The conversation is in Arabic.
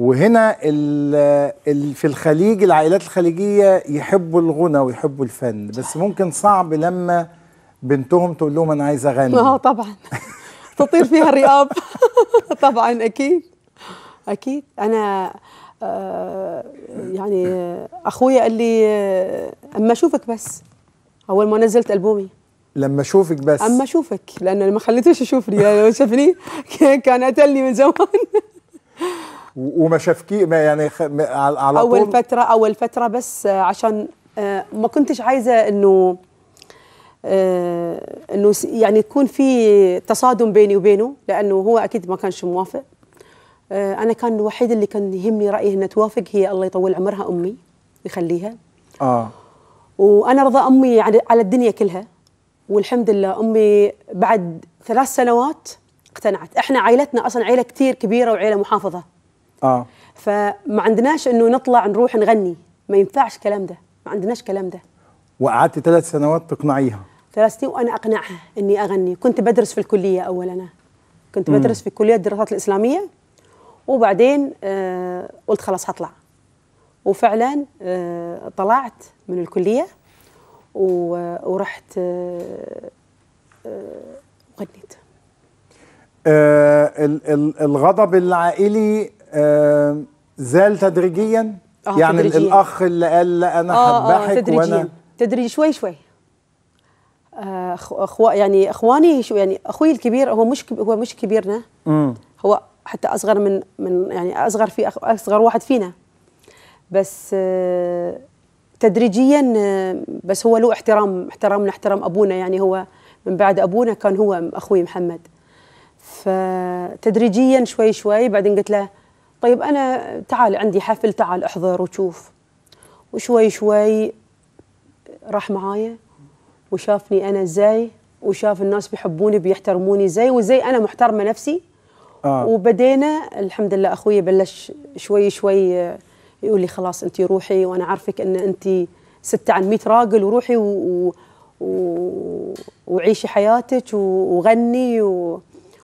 وهنا ال في الخليج العائلات الخليجيه يحبوا الغنى ويحبوا الفن بس ممكن صعب لما بنتهم تقول لهم انا عايزه اغني اه طبعا تطير فيها الرقاب طبعا اكيد اكيد انا آه، يعني اخويا قال لي آه، اما اشوفك بس اول ما نزلت البومي لما اشوفك بس اما اشوفك لان ما خليتوش يشوفني يعني لو شافني كان قتلني من زمان وما شافكي ما يعني خ... ما على طول اول فتره اول فتره بس آه، عشان آه، ما كنتش عايزه انه آه، انه يعني يكون في تصادم بيني وبينه لانه هو اكيد ما كانش موافق انا كان الوحيد اللي كان يهمني رايي انها توافق هي الله يطول عمرها امي يخليها اه وانا رضا امي يعني على الدنيا كلها والحمد لله امي بعد ثلاث سنوات اقتنعت احنا عائلتنا اصلا عائله كثير كبيره وعائله محافظه اه فما عندناش انه نطلع نروح نغني ما ينفعش الكلام ده ما عندناش الكلام ده وقعدت ثلاث سنوات تقنعيها ثلاث سنين وانا اقنعها اني اغني كنت بدرس في الكليه اول انا كنت بدرس في كليه الدراسات الاسلاميه وبعدين آه قلت خلاص هطلع وفعلا آه طلعت من الكليه ورحت آه آه آه الغضب العائلي زال تدريجيا آه يعني تدريجياً. الاخ اللي قال لا انا آه, آه، هذبحك آه وانا تدريجي شوي شوي آه، أخو يعني اخواني شو يعني اخوي الكبير هو مش هو مش كبيرنا مم. هو حتى اصغر من من يعني اصغر في اصغر واحد فينا بس آه، تدريجيا بس هو له احترام احترامنا احترام ابونا يعني هو من بعد ابونا كان هو اخوي محمد فتدريجيا شوي شوي بعدين قلت له طيب أنا تعال عندي حفل تعال أحضر وشوف وشوي شوي راح معايا وشافني أنا زي وشاف الناس بيحبوني بيحترموني زي وزي أنا محترمة نفسي آه. وبدينا الحمد لله أخوي بلش شوي شوي يقول لي خلاص أنت روحي وأنا عارفك أن أنت ستة عن مئة راجل وروحي و... و... وعيشي حياتك وغني و...